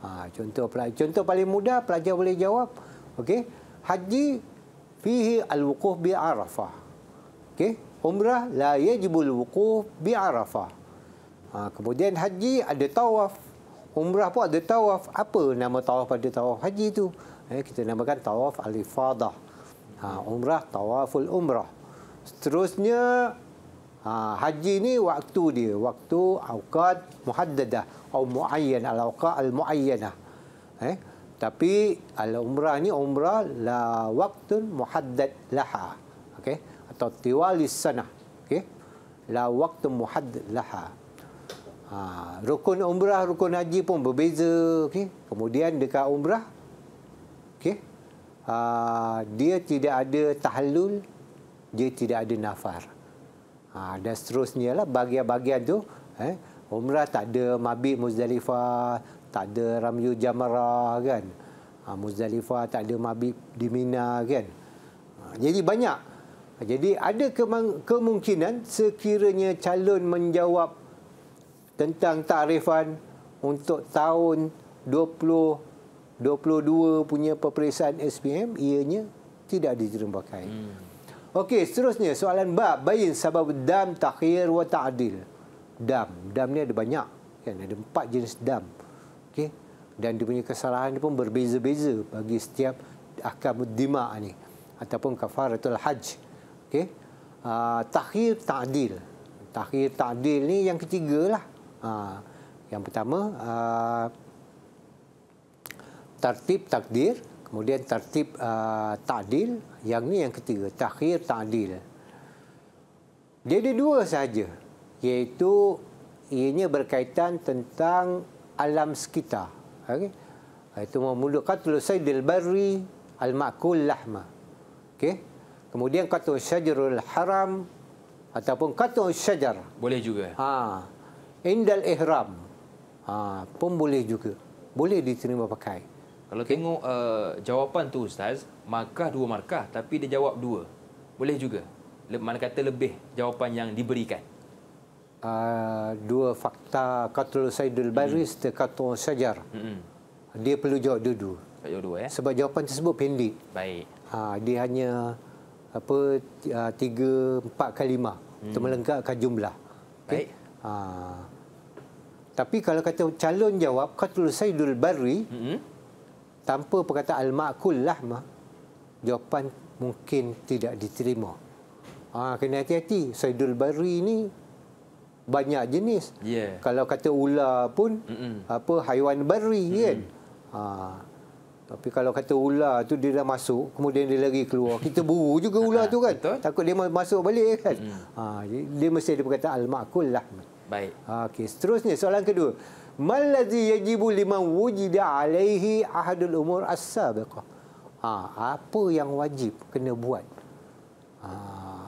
Ha, contoh contoh paling mudah pelajar boleh jawab. Okey, haji fihi al bi Arafah. Okey, umrah la yajibul wuquf bi Arafah. Ha, kemudian haji ada tawaf. Umrah pun ada tawaf. Apa nama tawaf pada tawaf haji itu? Eh, kita namakan tawaf alifadah Ha, umrah tawaful umrah. Seterusnya Ha, haji ni waktu dia, waktu awqad muhaddadah atau muayyan al-awqad al-muayyanah. Eh? Tapi al-umrah ni umrah la waqtun muhaddad laha. Okey. Atau tiwali sanah. Okey. La waqtun muhaddad laha. Ha, rukun umrah, rukun haji pun berbeza. Okey. Kemudian dekat umrah. Okey. Ha, dia tidak ada tahallul. Dia tidak ada nafar ha, dan seterusnya lah bahagian-bahagian tu eh, Umrah tak ada Mabib Muzdalifah tak ada Ramyu Jamarah kan ha, Muzdalifah tak ada Mabib di kan ha, jadi banyak jadi ada kemungkinan sekiranya calon menjawab tentang tarifan untuk tahun 2022 punya peperiksaan SPM ianya tidak dijerembakai. Hmm. Okey, seterusnya soalan bab bayin sebab dam takhir wa ta'dil. Dam, dam ni ada banyak kan? Ada empat jenis dam. Okey. Dan dia punya kesalahan dia pun berbeza-beza bagi setiap akad dima ni ataupun kafaratul hajj. Okey. Uh, takhir ta'dil. Takhir ta'dil ni yang ketiga lah. Uh, yang pertama uh, ah, tertib takdir, Kemudian tertib uh, takdil, yang ni yang ketiga, takhir takdil. Dia ada dua saja, iaitu ianya berkaitan tentang alam sekitar. Okay. Itu memulakan tulis saya dil al makul lahma. Okay. Kemudian kata syajrul haram ataupun kata syajar. Boleh juga. Ha. Indal ihram. Ha. Pun boleh juga. Boleh diterima pakai. Kalau okay. tengok uh, jawapan tu Ustaz, markah dua markah tapi dia jawab dua. Boleh juga. Le mana kata lebih jawapan yang diberikan. Uh, dua fakta Qatul Saidul hmm. Baris mm. dan Qatul Syajar. -hmm. Dia perlu jawab dua-dua. dua, ya? Sebab jawapan tersebut pendek. Baik. Uh, dia hanya apa uh, tiga, empat kalimah. Hmm. Itu untuk melengkapkan jumlah. Okay? Baik. Uh, tapi kalau kata calon jawab Qatul Saidul Baris, -hmm tanpa perkataan al-makul lahma jawapan mungkin tidak diterima. Ha, kena hati-hati. Saidul Bari ni banyak jenis. Yeah. Kalau kata ular pun Mm-mm. apa haiwan bari Mm-mm. kan. Ha, tapi kalau kata ular tu dia dah masuk kemudian dia lagi keluar. Kita buru juga [LAUGHS] ular tu kan. Betul. Takut dia masuk balik kan. Mm-hmm. Ha, dia mesti ada perkataan al-makul lahma. Baik. Ha, okay. Seterusnya soalan kedua. Malladhi yajibu liman wujida alaihi ahadul umur as-sabiqah. Ha, apa yang wajib kena buat? Ha,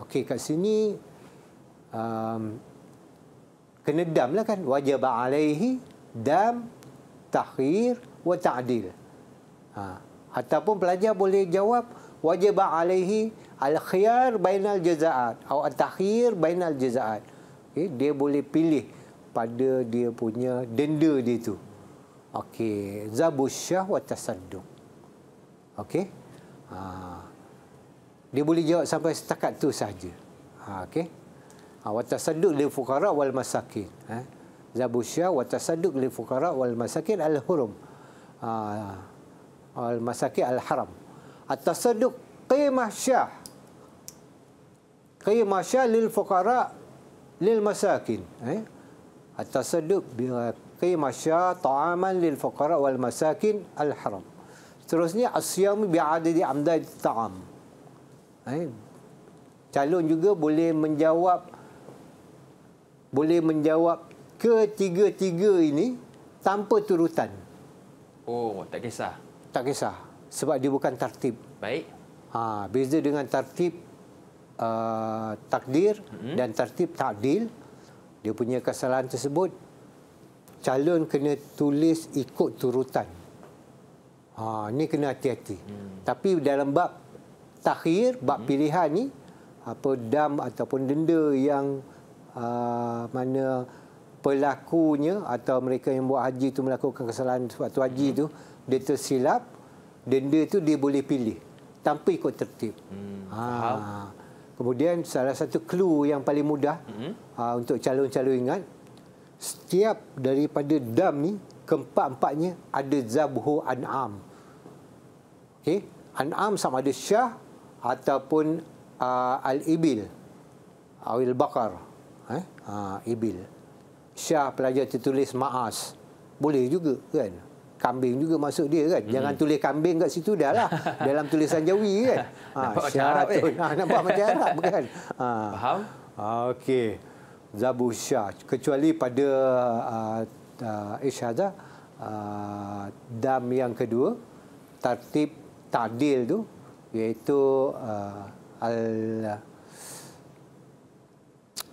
Okey, kat sini... Um, kena dam lah kan. Wajib alaihi dam, takhir wa ta'dil. Ha, ataupun pelajar boleh jawab... Wajib alaihi al-khiyar bainal jaza'at. Atau takhir tahrir bainal jaza'at. Okay, dia boleh pilih pada dia punya denda dia tu. Okey, zabusyah wa tasadduq. Okey. Ha. Dia boleh jawab sampai setakat tu saja. Ha okey. Ha wa tasadduq lil fuqara wal masakin. Ha. Zabusyah wa tasadduq lil fuqara wal masakin al hurum. Ha. Al masakin al haram. At tasadduq qimah syah. Qimah syah lil fuqara lil masakin. Eh? at-tasadduq bi qimasya ta'aman lil fuqara wal masakin al haram. Seterusnya asyam bi adadi amdad ta'am. Eh? Calon juga boleh menjawab boleh menjawab ketiga-tiga ini tanpa turutan. Oh, tak kisah. Tak kisah. Sebab dia bukan tertib. Baik. Ha, beza dengan tertib uh, takdir mm-hmm. dan tertib takdil dia punya kesalahan tersebut calon kena tulis ikut turutan. Ha ni kena hati-hati. Hmm. Tapi dalam bab takhir bab hmm. pilihan ni apa dam ataupun denda yang uh, mana pelakunya atau mereka yang buat haji itu melakukan kesalahan waktu haji hmm. dia tersilap denda itu dia boleh pilih tanpa ikut tertib. Hmm. Ha. Faham. Kemudian salah satu clue yang paling mudah mm-hmm. uh, untuk calon-calon ingat setiap daripada dam ni keempat-empatnya ada zabhu an'am. Okey, an'am sama ada syah ataupun uh, al-ibil. Awil bakar. Eh, uh, ibil. Syah pelajar tertulis ma'as. Boleh juga kan? kambing juga masuk dia kan. Hmm. Jangan tulis kambing kat situ dah lah. [LAUGHS] Dalam tulisan Jawi kan. Ha, [LAUGHS] nampak ah, macam Arab eh. Ha, nampak macam Arab kan. Ha. [LAUGHS] Faham? Ha, Okey. Zabu Shah. Kecuali pada uh, uh, Ishaza, uh, dam yang kedua, tertib tadil tu, iaitu uh, al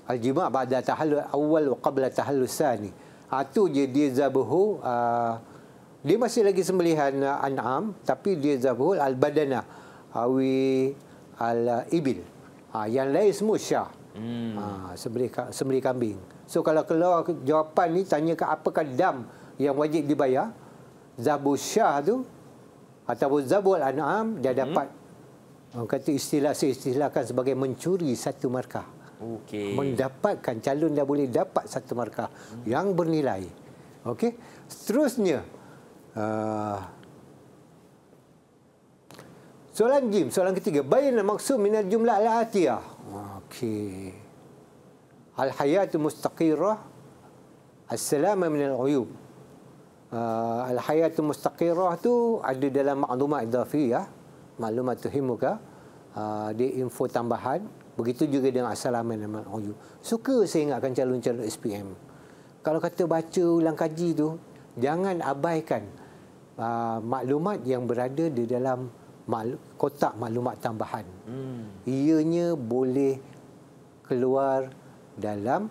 Al-jima' ba'da tahallul awal wa qabla tahallul sani. Itu ha, je dia zabuhu uh, dia masih lagi sembelihan uh, an'am tapi dia zabul al badana awi al ibil ha, yang lain semua syah hmm. ha, sembelih, sembelih kambing so kalau keluar jawapan ni tanya ke apa kadam yang wajib dibayar zabul syah tu ataupun zabul an'am dia hmm. dapat hmm. orang kata istilah istilahkan sebagai mencuri satu markah okay. mendapatkan calon dia boleh dapat satu markah hmm. yang bernilai Okey. Seterusnya, Ah. Soalan Jim, soalan ketiga. Bayan maksud minat jumlah al-atiyah. Okey. Al-hayatu mustaqirah. Assalamu min al-uyub. Uh, ah, al-hayatu mustaqirah tu ada dalam maklumat ya, Maklumat tuhimuka. Uh, ah, dia info tambahan. Begitu juga dengan assalamu min al-uyub. Suka saya ingatkan calon-calon SPM. Kalau kata baca ulang kaji tu, jangan abaikan uh, maklumat yang berada di dalam mal- kotak maklumat tambahan. Hmm. Ianya boleh keluar dalam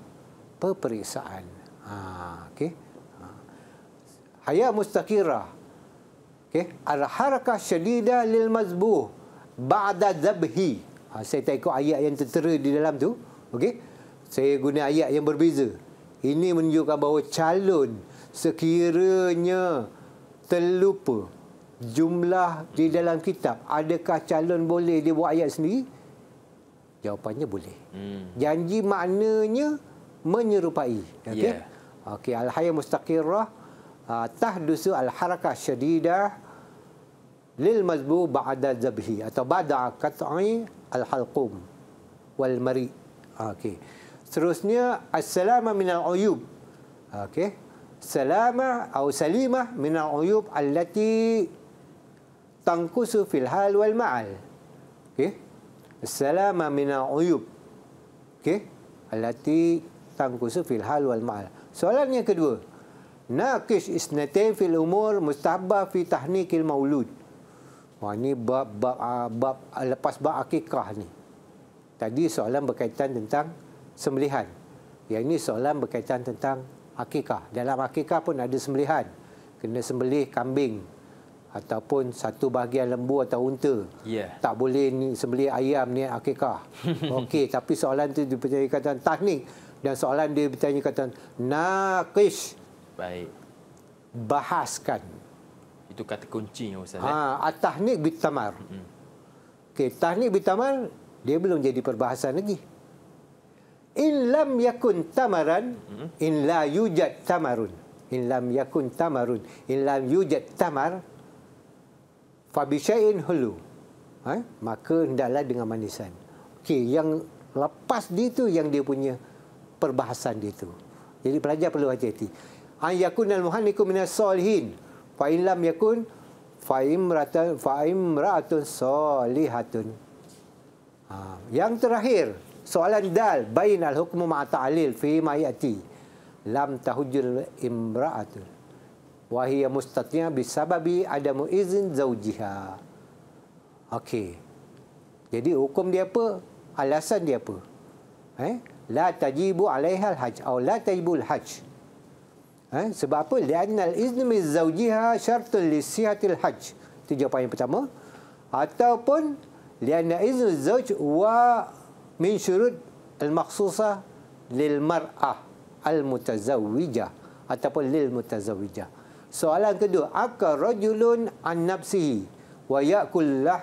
peperiksaan. Ha, okay. Ha. Haya mustakira. Okay. Al-haraka syadida lil mazbuh ba'da zabhi. Ha, saya tak ikut ayat yang tertera di dalam tu. Okay. Saya guna ayat yang berbeza. Ini menunjukkan bahawa calon sekiranya terlupa jumlah di dalam kitab adakah calon boleh dia buat ayat sendiri jawapannya boleh hmm. janji maknanya menyerupai okey yeah. okey al-hayy mustaqirrah ah, tahdusu al-harakah syadidah lil mazbu ba'da zabhi atau ba'da qat'i al-halqum wal mari okey seterusnya assalama minal uyub okey salamah atau salimah min al-uyub allati tangkusu fil hal wal ma'al. Okey. Salamah min al-uyub. Okey. Allati tangkusu fil hal wal ma'al. Soalan yang kedua. Naqish isnatain fil umur mustahabbah fi tahnikil maulud. Wah ini bab bab ah, bab ah, lepas bab akikah ni. Tadi soalan berkaitan tentang sembelihan. Yang ini soalan berkaitan tentang akikah. Dalam akikah pun ada sembelihan. Kena sembelih kambing ataupun satu bahagian lembu atau unta. Yeah. Tak boleh ni sembelih ayam ni akikah. [LAUGHS] Okey, tapi soalan tu dipercayai kata teknik dan soalan dia bertanya kata naqish. Baik. Bahaskan. Itu kata kuncinya Ustaz. Ha, eh? at-tahnik bitamar. Mm -hmm. Okey, tahnik bitamar dia belum jadi perbahasan lagi in lam yakun tamaran hmm. in la yujad tamarun in lam yakun tamarun in lam yujad tamar fabisain hulu ha? maka hendaklah dengan manisan okey yang lepas di itu yang dia punya perbahasan di itu jadi pelajar perlu hati-hati an yakun al muhanniku min salihin fa in lam yakun fa imratan fa imratun salihatun ha. yang terakhir soalan dal bainal hukmu ma ta'lil fi ma yati lam tahujul imra'atu wa hiya mustatiya bisababi adamu izin zaujiha okey jadi hukum dia apa alasan dia apa eh la tajibu alaihal haj atau la tajibul haj eh sebab apa lianal izni min zaujiha syartun li sihatil hajj itu jawapan yang pertama ataupun lianna izni zauj wa min syurut al-maksusah lil mar'ah al-mutazawijah ataupun lil mutazawijah. Soalan kedua, akal rajulun an nafsihi wa lah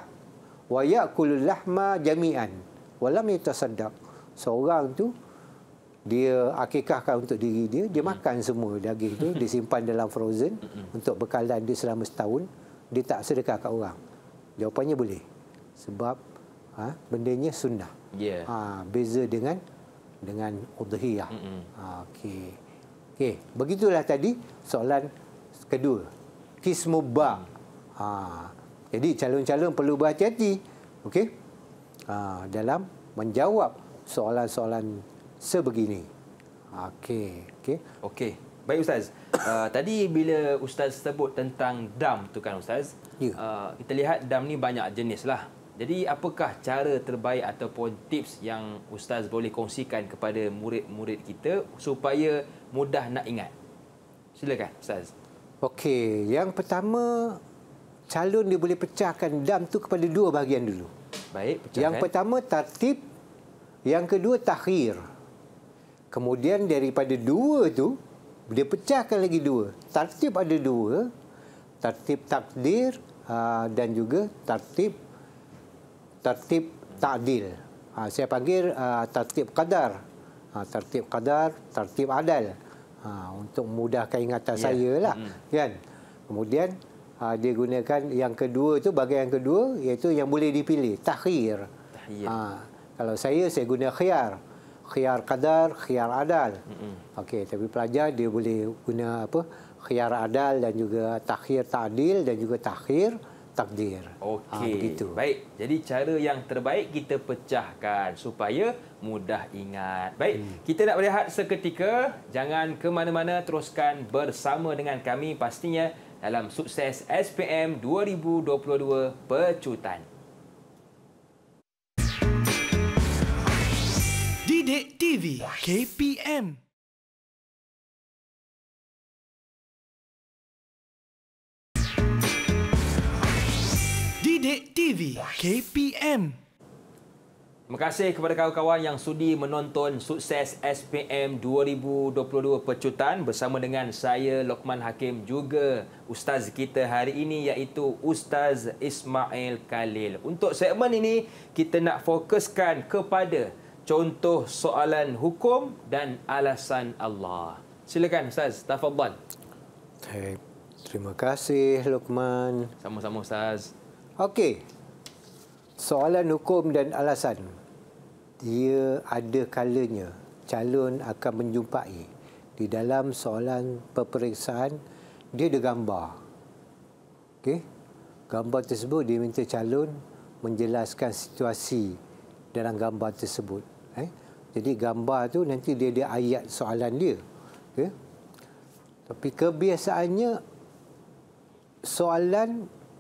wa yakul lahma jami'an wa lam yatasaddaq. Seorang tu dia akikahkan untuk diri dia, dia hmm. makan semua daging tu, disimpan dalam frozen hmm. untuk bekalan dia selama setahun, dia tak sedekah kat orang. Jawapannya boleh. Sebab ha, benda sunnah. Yeah. Ya. Ha, beza dengan dengan udhiyah. Mm -mm. ha, Okey. Okey, begitulah tadi soalan kedua. Kismu ba. Ha, hmm. ah, jadi calon-calon perlu berhati-hati. Okey. Ha, dalam menjawab soalan-soalan sebegini. Okey. Okey. Okey. Baik ustaz. Uh, [COUGHS] tadi bila ustaz sebut tentang dam tu kan ustaz, yeah. Ya. uh, kita lihat dam ni banyak jenis lah. Jadi apakah cara terbaik ataupun tips yang ustaz boleh kongsikan kepada murid-murid kita supaya mudah nak ingat? Silakan ustaz. Okey, yang pertama calon dia boleh pecahkan dam tu kepada dua bahagian dulu. Baik, pecahkan. Yang pertama tertib, yang kedua takhir. Kemudian daripada dua tu dia pecahkan lagi dua. Tertib ada dua, tertib takdir ah, dan juga tertib tertib takdil. Ha, saya panggil uh, tertib kadar. Ha, tertib kadar, ha, tertib adal. Ha, untuk mudahkan ingatan ya. saya lah. Hmm. Kan? Kemudian ha, dia gunakan yang kedua itu bagian yang kedua iaitu yang boleh dipilih. Tahir. Ha, kalau saya, saya guna khiar. Khiar kadar, khiar adal. Hmm. Okey, tapi pelajar dia boleh guna apa? khiar adal dan juga takhir ta'dil dan juga takhir takdir. Ha, Okey. Ha, begitu. Baik. Jadi cara yang terbaik kita pecahkan supaya mudah ingat. Baik. Hmm. Kita nak berehat seketika. Jangan ke mana-mana. Teruskan bersama dengan kami pastinya dalam sukses SPM 2022 Pecutan. Didik TV KPM. Dek TV KPM. Terima kasih kepada kawan-kawan yang sudi menonton sukses SPM 2022 Pecutan bersama dengan saya Lokman Hakim juga ustaz kita hari ini iaitu Ustaz Ismail Khalil. Untuk segmen ini kita nak fokuskan kepada contoh soalan hukum dan alasan Allah. Silakan ustaz, tafadhal. Hey, terima kasih Lokman. Sama-sama ustaz. Okey. Soalan hukum dan alasan. Dia ada kalanya calon akan menjumpai di dalam soalan peperiksaan dia ada gambar. Okey. Gambar tersebut dia minta calon menjelaskan situasi dalam gambar tersebut. Eh? Jadi gambar tu nanti dia ada ayat soalan dia. Okay? Tapi kebiasaannya soalan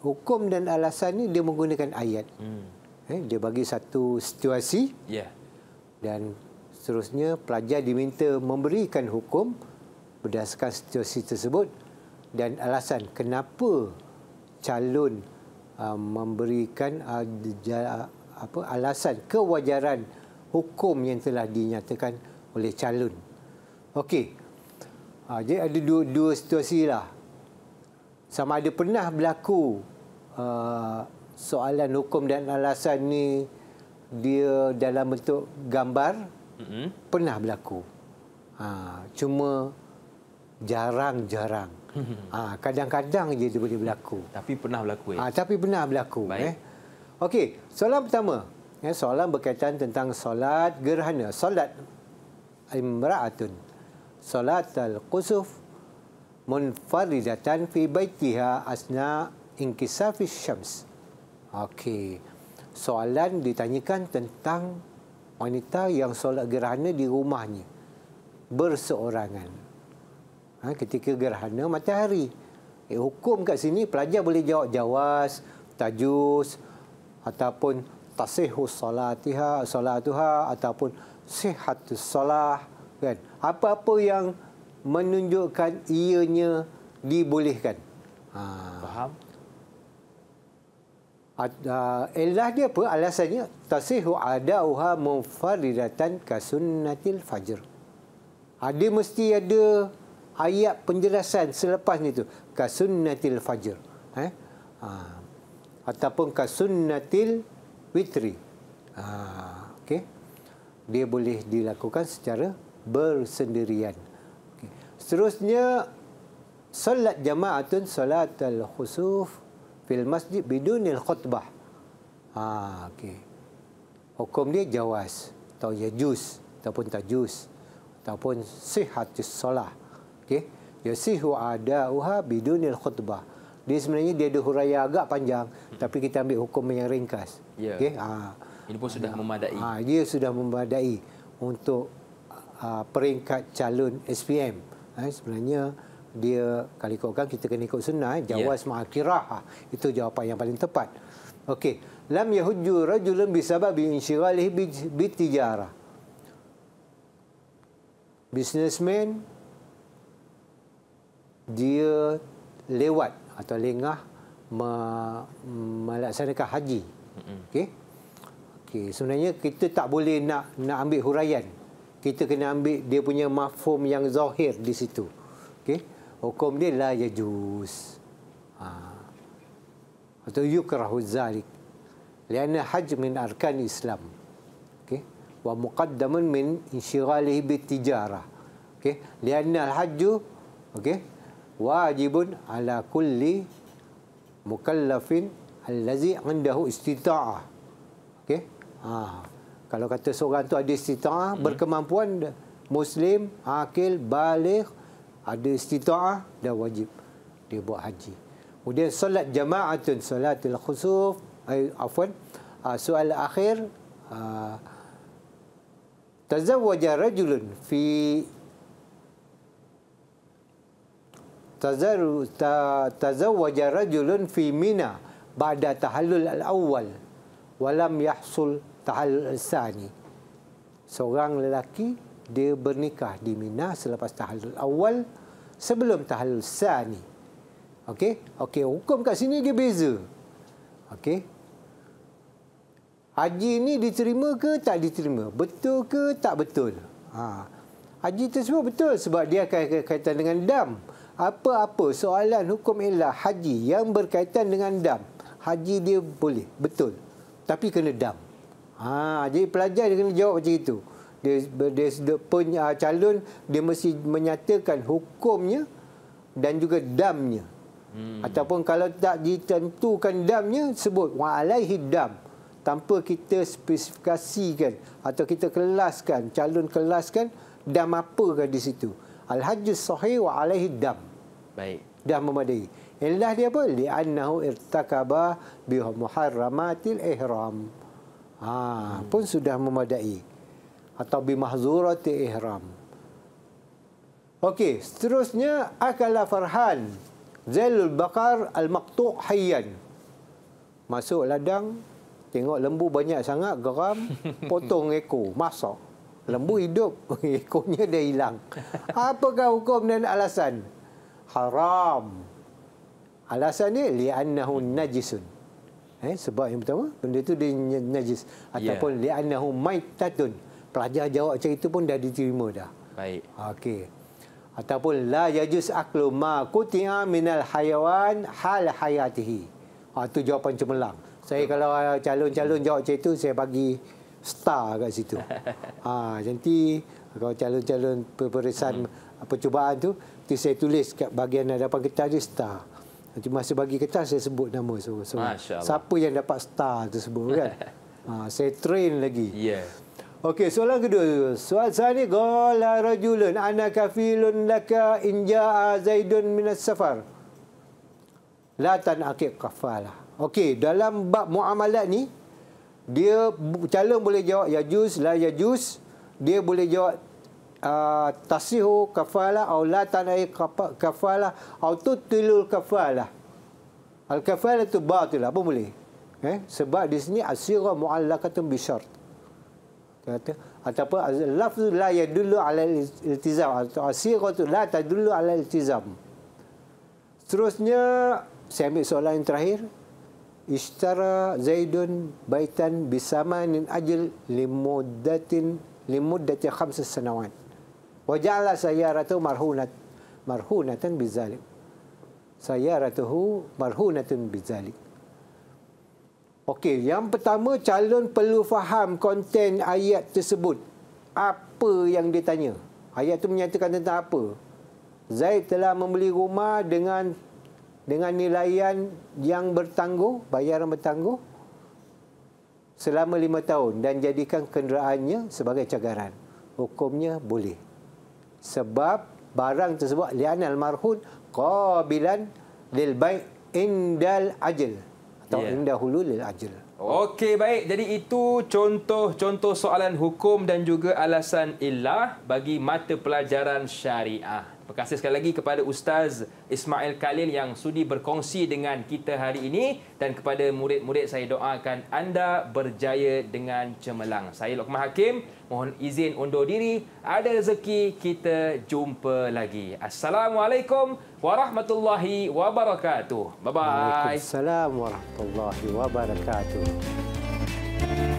hukum dan alasan ni dia menggunakan ayat. Hmm. Eh, dia bagi satu situasi yeah. dan seterusnya pelajar diminta memberikan hukum berdasarkan situasi tersebut dan alasan kenapa calon uh, memberikan uh, apa alasan kewajaran hukum yang telah dinyatakan oleh calon. Okey. Uh, jadi ada dua dua lah Sama ada pernah berlaku uh, soalan hukum dan alasan ni dia dalam bentuk gambar mm-hmm. pernah berlaku. Ha, cuma jarang-jarang. Mm-hmm. Ha, kadang-kadang je dia boleh berlaku. Tapi pernah berlaku. Eh? Ha, tapi pernah berlaku. Baik. Eh? Okey, soalan pertama. Ya, soalan berkaitan tentang solat gerhana. Solat imra'atun. Solat al-qusuf munfaridatan fi baitiha asna' inkisafis syams. Okey. Soalan ditanyakan tentang wanita yang solat gerhana di rumahnya berseorangan. Ha, ketika gerhana matahari. Eh, hukum kat sini pelajar boleh jawab jawas, tajus ataupun tasihu salatiha, salatuha ataupun sihat salah. Kan? Apa-apa yang menunjukkan ianya dibolehkan. Ha. Faham? uh, ah, ilah dia apa alasannya tasihu ada uha mufaridatan kasunnatil fajr ada mesti ada ayat penjelasan selepas ni tu kasunnatil fajr eh ha. ataupun kasunnatil witri ha. okey dia boleh dilakukan secara bersendirian okay. seterusnya solat jamaatun solatul khusuf fil masjid bidunil khutbah. Ha, okey. Hukum dia jawaz atau ya jus, ataupun tak jus, ataupun sih sihatus solah. Okey. Yasihu ada'uha bidunil khutbah. Dia sebenarnya dia ada huraya agak panjang hmm. tapi kita ambil hukum yang ringkas. Ya. Okey. Ha. Ini pun sudah ya. memadai. Ha, dia sudah memadai untuk uh, peringkat calon SPM. Ha, eh, sebenarnya dia kalau ikutkan kita kena ikut sunnah eh? ya. jawaz yeah. ma'akirah ha, itu jawapan yang paling tepat okey lam yahujju rajulun bisababi insyiralih bitijarah businessman dia lewat atau lengah me, melaksanakan haji okey okey sebenarnya kita tak boleh nak nak ambil huraian kita kena ambil dia punya mafhum yang zahir di situ okey hukum dia la juz Ha. Atau yukrahu zalik. Lianna haj min arkan Islam. Okay. Wa muqaddaman min insyirali bi tijarah. Okay. Lianna al-hajju okay. wajibun ala kulli mukallafin allazi andahu istita'ah. Okay. Ha. Kalau kata seorang tu ada istita'ah, hmm. berkemampuan, Muslim, akil, baligh, ada istita'ah dan wajib dia buat haji. Kemudian solat jama'atun solatul khusuf ay afwan ah, soal akhir uh, rajulun fi tazaru ta, rajulun fi mina ba'da tahallul al-awwal walam yahsul tahallul al-sani seorang lelaki dia bernikah di Mina selepas tahalul awal sebelum tahalul sani. Okey, okey hukum kat sini dia beza. Okey. Haji ni diterima ke tak diterima? Betul ke tak betul? Ha. Haji tersebut betul sebab dia kaitan dengan dam. Apa-apa soalan hukum ialah haji yang berkaitan dengan dam. Haji dia boleh, betul. Tapi kena dam. Ha, jadi pelajar dia kena jawab macam itu dia, dia, dia pen, uh, ah, calon dia mesti menyatakan hukumnya dan juga damnya hmm. ataupun kalau tak ditentukan damnya sebut wa alaihi dam tanpa kita spesifikasikan atau kita kelaskan calon kelaskan dam apakah di situ al hajj sahih wa alaihi dam baik dah memadai Ilah dia apa? Li'annahu irtakaba biha muharramatil ihram. Ha, hmm. pun sudah memadai atau bimahzurati ihram. Okey, seterusnya akala farhan zailul baqar al-maqtu' hayyan. Masuk ladang, tengok lembu banyak sangat geram, [LAUGHS] potong ekor, masak. Lembu hidup, [LAUGHS] ekornya dah hilang. Apakah hukum dan alasan? Haram. Alasan ni li'annahu najisun. Eh, sebab yang pertama benda tu dia najis ya. ataupun yeah. li'annahu maitatun pelajar jawab macam itu pun dah diterima dah. Baik. Okey. Ataupun la yajus aklu ma kutia minal hayawan hal hayatihi. Ha, itu jawapan cemerlang. Saya kalau ah, calon-calon jawab macam itu, saya bagi star kat situ. [LAUGHS] Ha, nanti kalau calon-calon peperiksaan hmm. percubaan tu, tu saya tulis kat bahagian hadapan kertas dia star. Nanti masa bagi kertas, saya sebut nama semua. So, so, siapa yang dapat star tersebut kan? [LAUGHS] ha, saya train lagi. Yeah. Okey, soalan kedua. Soal saya ni qala rajulun ana kafilun laka in jaa zaidun minas safar. La tan akif kafalah. Okey, dalam bab muamalat ni dia calon boleh jawab ya juz la ya juz. Dia boleh jawab uh, ah, tasihu oh, kafalah atau la tan akif kafalah atau tilul kafalah. Al kafalah tu batil lah, apa boleh? Eh, sebab di sini asyirah muallakatun bi syart kata apa? lafzul la yang dulu ala iltizam atau asiratu la tadullu ala iltizam seterusnya saya ambil soalan yang terakhir ishtara zaidun baitan bisamanin ajil limuddatin limuddati khamsa sanawat wa ja'ala sayyaratu marhunat marhunatan bizalik sayyaratuhu marhunatun bizalik Okey, yang pertama calon perlu faham konten ayat tersebut. Apa yang dia tanya? Ayat itu menyatakan tentang apa? Zaid telah membeli rumah dengan dengan nilaian yang bertangguh, bayaran bertangguh selama lima tahun dan jadikan kenderaannya sebagai cagaran. Hukumnya boleh. Sebab barang tersebut lianal marhud qabilan lil baik indal ajal ta'lim yeah. dahulu lil ajl. Okey baik jadi itu contoh-contoh soalan hukum dan juga alasan ilah bagi mata pelajaran syariah. Terima kasih sekali lagi kepada Ustaz Ismail Khalil yang sudi berkongsi dengan kita hari ini dan kepada murid-murid saya doakan anda berjaya dengan cemerlang. Saya Lokman Hakim. Mohon izin undur diri. Ada rezeki, kita jumpa lagi. Assalamualaikum warahmatullahi wabarakatuh. Bye-bye. Waalaikumsalam warahmatullahi wabarakatuh.